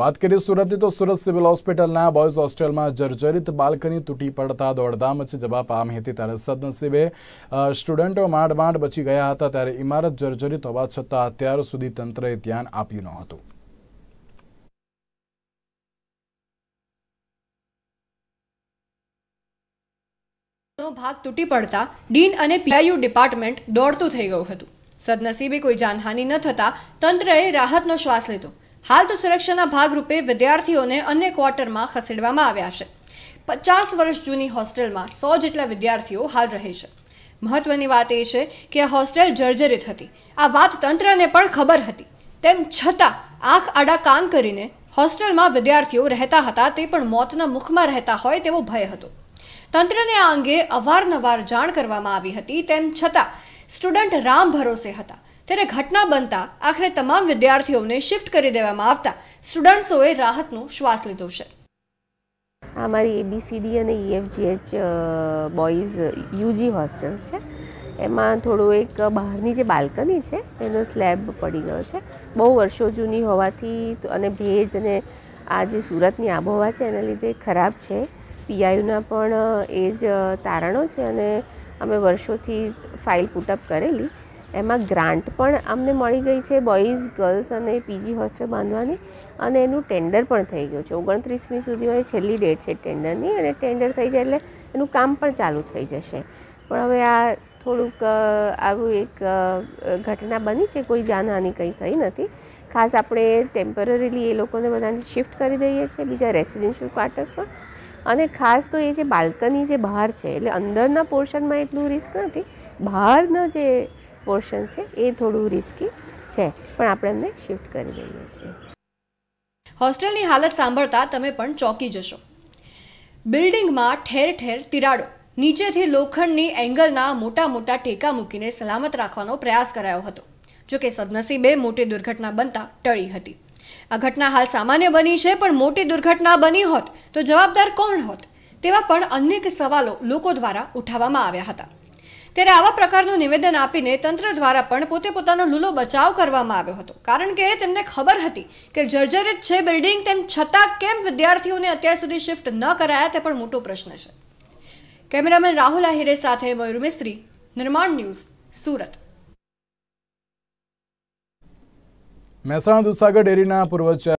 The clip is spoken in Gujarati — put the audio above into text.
વાત કરીએ સુરતની તો સુરત સિવિલ હોસ્પિટલના બોયઝ હોસ્ટેલમાં જર્જરિત બાલ્કની તૂટી પડતા દોડધામ જ જવાબ પામી હતી ત્યારે સદનસીબે સ્ટુડન્ટો માંડ માંડ બચી ગયા હતા ત્યારે ઇમારત જર્જરિત હોવા છતાં અત્યાર સુધી તંત્રએ ધ્યાન આપ્યું ન નહોતું ભાગ તૂટી પડતા ડીન અને પીઆઈયુ ડિપાર્ટમેન્ટ દોડતું થઈ ગયું હતું સદનસીબે કોઈ જાનહાનિ ન થતાં તંત્રએ રાહતનો શ્વાસ લીધો હાલ તો સુરક્ષાના ભાગરૂપે વિદ્યાર્થીઓને અન્ય ક્વાર્ટરમાં ખસેડવામાં આવ્યા છે પચાસ વર્ષ જૂની હોસ્ટેલમાં સો જેટલા વિદ્યાર્થીઓ હાલ રહે છે મહત્વની વાત એ છે કે આ હોસ્ટેલ જર્જરિત હતી આ વાત તંત્રને પણ ખબર હતી તેમ છતાં આંખ આડા કાન કરીને હોસ્ટેલમાં વિદ્યાર્થીઓ રહેતા હતા તે પણ મોતના મુખમાં રહેતા હોય તેવો ભય હતો તંત્રને આ અંગે અવારનવાર જાણ કરવામાં આવી હતી તેમ છતાં સ્ટુડન્ટ રામ ભરોસે હતા ત્યારે ઘટના બનતા આખરે તમામ વિદ્યાર્થીઓને શિફ્ટ કરી દેવામાં આવતા સ્ટુડન્ટ્સોએ રાહતનો શ્વાસ લીધો છે આ મારી એબીસીડી અને ઈએફજીએચ બોયઝ યુજી હોસ્ટેલ્સ છે એમાં થોડું એક બહારની જે બાલ્કની છે એનો સ્લેબ પડી ગયો છે બહુ વર્ષો જૂની હોવાથી અને ભેજ અને આ જે સુરતની આબોહવા છે એના લીધે ખરાબ છે પીઆઈયુના પણ એ જ તારણો છે અને અમે વર્ષોથી ફાઇલ પુટઅપ કરેલી એમાં ગ્રાન્ટ પણ અમને મળી ગઈ છે બોયઝ ગર્લ્સ અને પીજી હોસ્ટેલ બાંધવાની અને એનું ટેન્ડર પણ થઈ ગયું છે ઓગણત્રીસમી સુધીમાં છેલ્લી ડેટ છે ટેન્ડરની અને ટેન્ડર થઈ જાય એટલે એનું કામ પણ ચાલુ થઈ જશે પણ હવે આ થોડુંક આવું એક ઘટના બની છે કોઈ જાનહાની કંઈ થઈ નથી ખાસ આપણે ટેમ્પરરીલી એ લોકોને બધાને શિફ્ટ કરી દઈએ છીએ બીજા રેસિડેન્શિયલ ક્વાર્ટર્સમાં અને ખાસ તો એ જે બાલ્કની જે બહાર છે એટલે અંદરના પોર્શનમાં એટલું રિસ્ક નથી બહારનો જે પોર્શન છે એ થોડું રિસ્કી છે પણ આપણે એમને શિફ્ટ કરી દઈએ છીએ હોસ્ટેલની હાલત સાંભળતા તમે પણ ચોંકી જશો બિલ્ડિંગમાં ઠેર ઠેર તિરાડો નીચેથી લોખંડની એંગલના મોટા મોટા ટેકા મૂકીને સલામત રાખવાનો પ્રયાસ કરાયો હતો જો કે સદનસીબે મોટી દુર્ઘટના બનતા ટળી હતી આ ઘટના હાલ સામાન્ય બની છે પણ મોટી દુર્ઘટના બની હોત તો જવાબદાર કોણ હોત તેવા પણ અનેક સવાલો લોકો દ્વારા ઉઠાવવામાં આવ્યા હતા ત્યારે આવા પ્રકારનું નિવેદન આપીને તંત્ર દ્વારા પણ પોતે પોતાનો લૂલો બચાવ કરવામાં આવ્યો હતો કારણ કે તેમને ખબર હતી કે જર્જરિત છે બિલ્ડિંગ તેમ છતાં કેમ વિદ્યાર્થીઓને અત્યાર સુધી શિફ્ટ ન કરાયા તે પણ મોટો પ્રશ્ન છે કેમેરામેન રાહુલ આહિરે સાથે મયુર મિસ્ત્રી નિર્માણ ન્યૂઝ સુરત મહેસાણા દુસાગર ડેરીના પૂર્વ